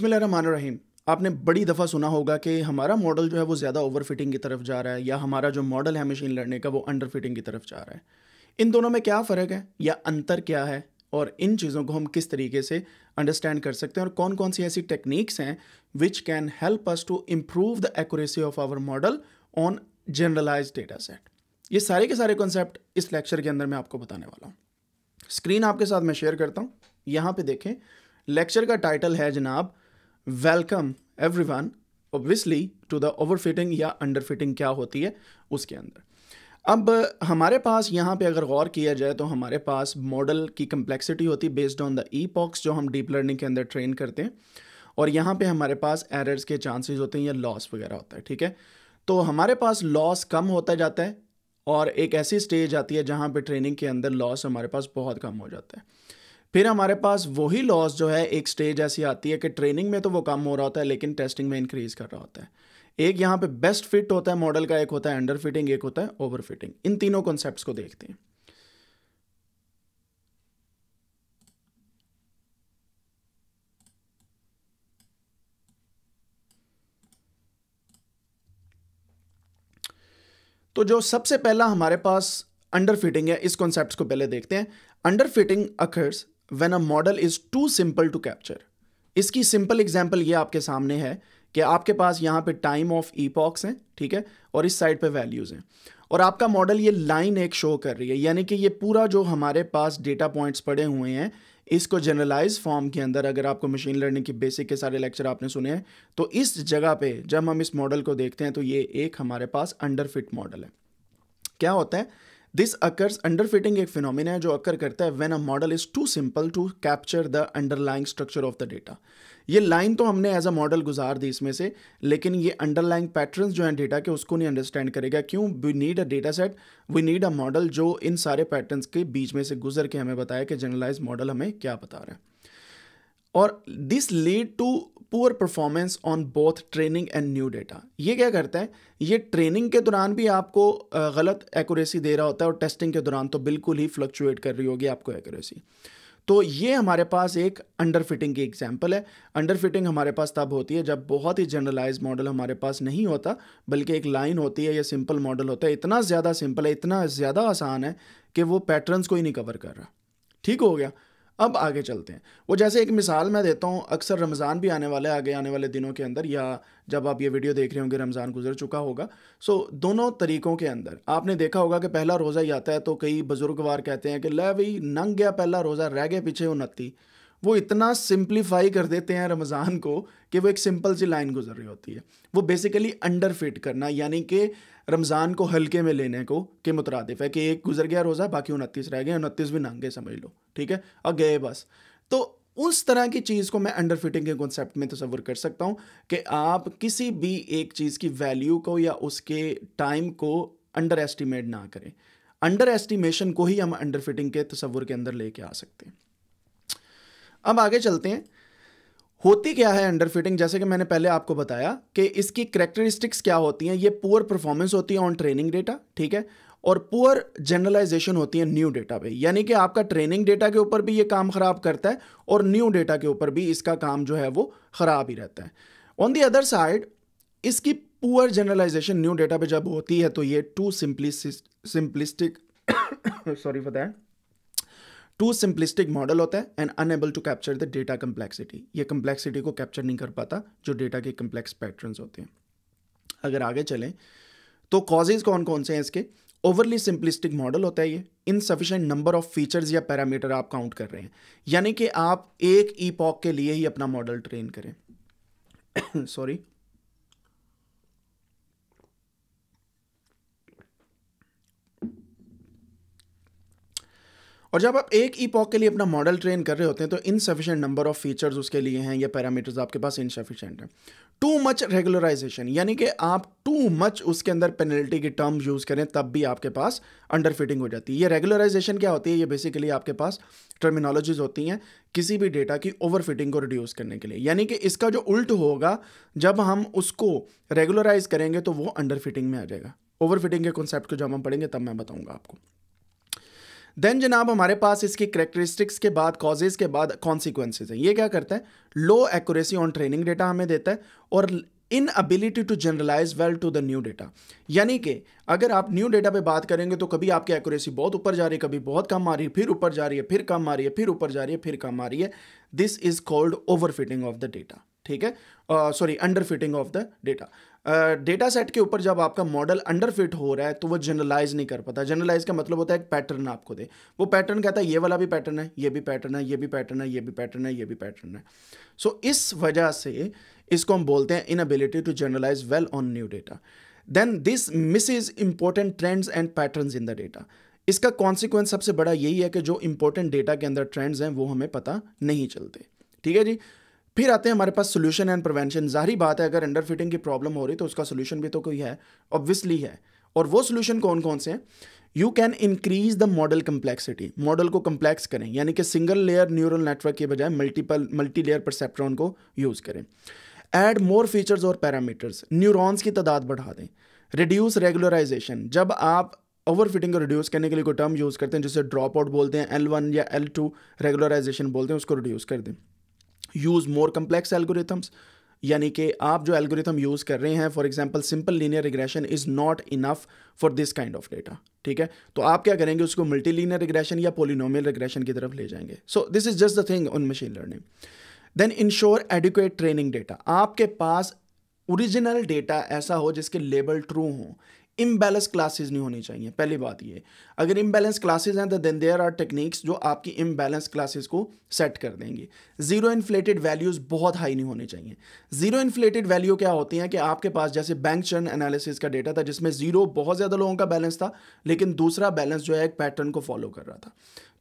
रहीम आपने बड़ी दफ़ा सुना होगा कि हमारा मॉडल जो है वो ज़्यादा ओवर फिटिंग की तरफ जा रहा है या हमारा जो मॉडल है मशीन लर्निंग का वो अंडर फिटिंग की तरफ जा रहा है इन दोनों में क्या फ़र्क है या अंतर क्या है और इन चीज़ों को हम किस तरीके से अंडरस्टैंड कर सकते हैं और कौन कौन सी ऐसी टेक्निक्स हैं which can help us to improve the accuracy of our model on generalise data set ये सारे के सारे कॉन्सेप्ट इस लेक्चर के अंदर मैं आपको बताने वाला हूँ स्क्रीन आपके साथ मैं शेयर करता हूँ यहाँ पे देखें लेक्चर का टाइटल है जनाब welcome everyone obviously to the overfitting या अंडरफिटिंग क्या होती है उसके अंदर अब हमारे पास यहाँ पे अगर गौर किया जाए तो हमारे पास मॉडल की कम्प्लेक्सिटी होती है based on the epochs जो हम डीप लर्निंग के अंदर ट्रेन करते हैं और यहाँ पे हमारे पास एरर्स के चांसेस होते हैं या लॉस वगैरह होता है ठीक है तो हमारे पास लॉस कम होता जाता है और एक ऐसी स्टेज आती है जहाँ पे ट्रेनिंग के अंदर लॉस हमारे पास बहुत कम हो जाता है फिर हमारे पास वही लॉस जो है एक स्टेज ऐसी आती है कि ट्रेनिंग में तो वो कम हो रहा होता है लेकिन टेस्टिंग में इंक्रीज कर रहा होता है एक यहाँ पे बेस्ट फिट होता है मॉडल का एक होता है अंडर फिटिंग एक होता है ओवर फिटिंग इन तीनों कॉन्सेप्ट को देखते हैं तो जो सबसे पहला हमारे पास अंडर फिटिंग है इस कॉन्सेप्ट को पहले देखते हैं under fitting occurs when a model is too simple to capture इसकी सिंपल एग्जाम्पल ये आपके सामने है कि आपके पास यहाँ पे टाइम ऑफ ईपॉक्स हैं ठीक है और इस साइड पे वैल्यूज़ हैं और आपका मॉडल ये लाइन एक शो कर रही है यानी कि ये पूरा जो हमारे पास डेटा पॉइंट्स पड़े हुए हैं इसको जनरलाइज फॉर्म के अंदर अगर आपको मशीन लर्निंग के बेसिक के सारे लेक्चर आपने सुने हैं तो इस जगह पे जब हम इस मॉडल को देखते हैं तो ये एक हमारे पास अंडरफिट मॉडल है क्या होता है दिस अकर्स अंडर फिटिंग एक फिनोमिना है जो अकर करता है when a model is too simple to capture the underlying structure of the data ये लाइन तो हमने एज अ मॉडल गुजार दी इसमें से लेकिन ये अंडरलाइंग पैटर्न जो हैं डेटा के उसको नहीं अंडरस्टैंड करेगा क्यों we need a data set we need a model जो इन सारे पैटर्न के बीच में से गुजर के हमें बताया कि जनरलाइज मॉडल हमें क्या बता रहा है और this lead to poor performance on both training and new data ये क्या करता है ये ट्रेनिंग के दौरान भी आपको गलत एक्यूरेसी दे रहा होता है और टेस्टिंग के दौरान तो बिल्कुल ही फ्लक्चुएट कर रही होगी आपको एक्यूरेसी तो ये हमारे पास एक अंडर फिटिंग की एग्जाम्पल है अंडर फिटिंग हमारे पास तब होती है जब बहुत ही जनरलाइज मॉडल हमारे पास नहीं होता बल्कि एक लाइन होती है या सिंपल मॉडल होता है इतना ज़्यादा सिंपल है इतना ज़्यादा आसान है कि वो पैटर्न्स को ही नहीं कवर कर रहा ठीक हो गया अब आगे चलते हैं वो जैसे एक मिसाल मैं देता हूँ अक्सर रमज़ान भी आने वाले आगे आने वाले दिनों के अंदर या जब आप ये वीडियो देख रहे होंगे रमज़ान गुजर चुका होगा सो दोनों तरीक़ों के अंदर आपने देखा होगा कि पहला रोज़ा ही आता है तो कई बुज़ुर्गवार कहते हैं कि ले भाई नंग गया पहला रोज़ा रह गए पीछे उन्नति वो इतना सिंप्लीफाई कर देते हैं रमज़ान को कि वो एक सिंपल सी लाइन गुजर रही होती है वो बेसिकली अंडर फिट करना यानी कि रमज़ान को हल्के में लेने को के मुतरदफ है कि एक गुजर गया रोज़ा बाकी उनतीस रह गए उनतीस भी नांगे समझ लो ठीक है और गए बस तो उस तरह की चीज़ को मैं अंडर फिटिंग के कॉन्सेप्ट में तस्वर कर सकता हूँ कि आप किसी भी एक चीज़ की वैल्यू को या उसके टाइम को अंडर एस्टिमेट ना करें अंडर एस्टिमेशन को ही हम अंडर फिटिंग के तस्वर के अंदर लेके आ सकते हैं अब आगे चलते हैं होती क्या है अंडर फिटिंग जैसे कि मैंने पहले आपको बताया कि इसकी करेक्टरिस्टिक्स क्या होती हैं ये पुअर परफॉर्मेंस होती है ऑन ट्रेनिंग डेटा ठीक है और पुअर जनरलाइजेशन होती है न्यू डेटा पे यानी कि आपका ट्रेनिंग डेटा के ऊपर भी ये काम ख़राब करता है और न्यू डेटा के ऊपर भी इसका काम जो है वो ख़राब ही रहता है ऑन दी अदर साइड इसकी पुअर जनरलाइजेशन न्यू डेटा पे जब होती है तो ये too simplis simplistic sorry for that too simplistic model होता है and unable to capture the data complexity ये कम्प्लेक्सिटी को कैप्चर नहीं कर पाता जो डेटा के कम्प्लेक्स पैटर्न होते हैं अगर आगे चलें तो कॉजेज कौन कौन से हैं इसके ओवरली सिंपलिस्टिक मॉडल होता है ये इनसफिशेंट नंबर ऑफ फीचर्स या पैरामीटर आप काउंट कर रहे हैं यानी कि आप एक ई के लिए ही अपना मॉडल ट्रेन करें सॉरी और जब आप एक ई पॉक के लिए अपना मॉडल ट्रेन कर रहे होते हैं तो इनसफिशेंट नंबर ऑफ फीचर्स उसके लिए हैं या पैरामीटर्स आपके पास इनसफिशेंट हैं टू मच रेगुलराइजेशन यानी कि आप टू मच उसके अंदर पेनल्टी की टर्म यूज़ करें तब भी आपके पास अंडर फिटिंग हो जाती है ये रेगुलराइजेशन क्या होती है ये बेसिकली आपके पास टर्मिनोलॉजीज होती हैं किसी भी डेटा की ओवर फिटिंग को रिड्यूस करने के लिए यानी कि इसका जो उल्ट होगा जब हम उसको रेगुलराइज करेंगे तो वो अंडर फिटिंग में आ जाएगा ओवर फिटिंग के कॉन्सेप्ट को जब हम पढ़ेंगे तब मैं बताऊँगा आपको देन जनाब हमारे पास इसकी करेक्टरिस्टिक्स के बाद कॉजेज़ के बाद कॉन्सिक्वेंसेज हैं ये क्या करता है low accuracy on training data हमें देता है और inability to generalise well to the new data यानी कि अगर आप न्यू डेटा पे बात करेंगे तो कभी आपकी एक्यूरेसी बहुत ऊपर जा रही है कभी बहुत कम आ रही है फिर ऊपर जा रही है फिर कम आ रही है फिर ऊपर जा रही है फिर कम आ रही है this is called over fitting of the data ठीक है sorry under fitting of the data data set के ऊपर जब आपका मॉडल अंडर फिट हो रहा है तो वो जनरलाइज नहीं कर पाता जनरलाइज का मतलब होता है एक पैटर्न आपको दे वो पैटर्न कहता है ये वाला भी पैटर्न है ये भी पैटर्न है ये भी पैटर्न है ये भी पैटर्न है ये भी पैटर्न है सो so, इस वजह से इसको हम बोलते हैं inability to generalise well on new data then this miss is important trends and pattern in the data इसका कॉन्सिक्वेंस सबसे बड़ा यही है कि जो इंपॉर्टेंट डेटा के अंदर ट्रेंड्स हैं वो हमें पता नहीं चलते ठीक है जी फिर आते हैं हमारे पास सोल्यूशन एंड प्रिवेंशन जाहिर बात है अगर अंडर फिटिंग की प्रॉब्लम हो रही तो उसका सोल्यूशन भी तो कोई है ऑब्वियसली है और वो सोल्यूशन कौन कौन से हैं you can increase the model complexity model को कम्प्लेक्स करें यानी कि सिंगल लेयर न्यूरल नेटवर्क के बजाय मल्टीपल मल्टी लेयर परसेप्ट्रॉन को यूज़ करें एड मोर फीचर्स और पैरामीटर्स न्यूरॉन्स की तादाद बढ़ा दें रिड्यूस रेगुलराइजेशन जब आप ओवर फिटिंग को रिड्यूस करने के लिए कोई टर्म यूज़ करते हैं जिसे ड्रॉप आउट बोलते हैं एल वन या एल टू रेगुलराइजेशन बोलते हैं उसको रिड्यूस कर दें यूज़ मोर कम्प्लेक्स एल्गोरिथम्स यानी कि आप जो एल्गोरिथम यूज़ कर रहे हैं for example simple linear regression is not enough for this kind of data ठीक है तो आप क्या करेंगे उसको मल्टी लीनियर रिग्रेशन या पोलिनोमियल रिग्रेशन की तरफ ले जाएंगे so this is just the thing on machine learning then ensure adequate training data आपके पास ओरिजिनल डेटा ऐसा हो जिसके लेबल ट्रू हों इम्बैलेंस क्लासेस नहीं होनी चाहिए पहली बात ये अगर इम्बैलेंस क्लासेस हैं तो देन देयर आर टेक्निक्स जो आपकी इम्बैलेंस क्लासेस को सेट कर देंगे जीरो इन्फ्लेटेड वैल्यूज़ बहुत हाई नहीं होने चाहिए जीरो इन्फ्लेटेड वैल्यू क्या होती हैं कि आपके पास जैसे बैंक चर्न एनालिसिस का डेटा था जिसमें जीरो बहुत ज़्यादा लोगों का बैलेंस था लेकिन दूसरा बैलेंस जो है एक पैटर्न को फॉलो कर रहा था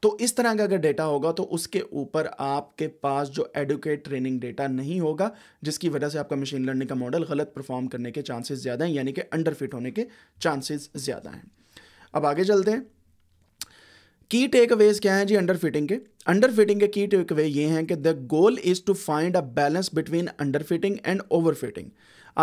तो इस तरह का अगर डेटा होगा तो उसके ऊपर आपके पास जो एडुकेट ट्रेनिंग डेटा नहीं होगा जिसकी वजह से आपका मशीन लर्निंग का मॉडल गलत परफॉर्म करने के चांसेस ज़्यादा हैं यानी कि अंडर फिट होने के चांसेस ज़्यादा हैं अब आगे चलते हैं की टेक अवेज क्या हैं जी अंडर फिटिंग के अंडर फिटिंग के की टेक अवे ये हैं कि the goal is to find a balance between under fitting and over fitting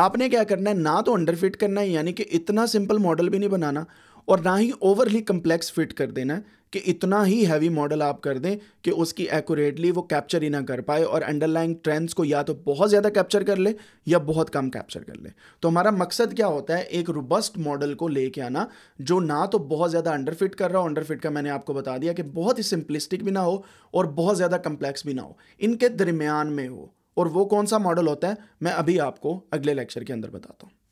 आपने क्या करना है ना तो अंडर फिट करना है यानी कि इतना सिंपल मॉडल भी नहीं बनाना और ना ही ओवरली कम्प्लेक्स फिट कर देना कि इतना ही हैवी मॉडल आप कर दें कि उसकी एक्यूरेटली वो कैप्चर ही ना कर पाए और अंडरलाइंग ट्रेंड्स को या तो बहुत ज़्यादा कैप्चर कर ले या बहुत कम कैप्चर कर ले तो हमारा मकसद क्या होता है एक रोबस्ट मॉडल को लेके आना जो ना तो बहुत ज़्यादा अंडरफिट कर रहा हो अंडरफिट का मैंने आपको बता दिया कि बहुत ही सिंपलिस्टिक भी ना हो और बहुत ज़्यादा कम्प्लेक्स भी ना हो इनके दरमियान में हो और वो कौन सा मॉडल होता है मैं अभी आपको अगले लेक्चर के अंदर बताता हूँ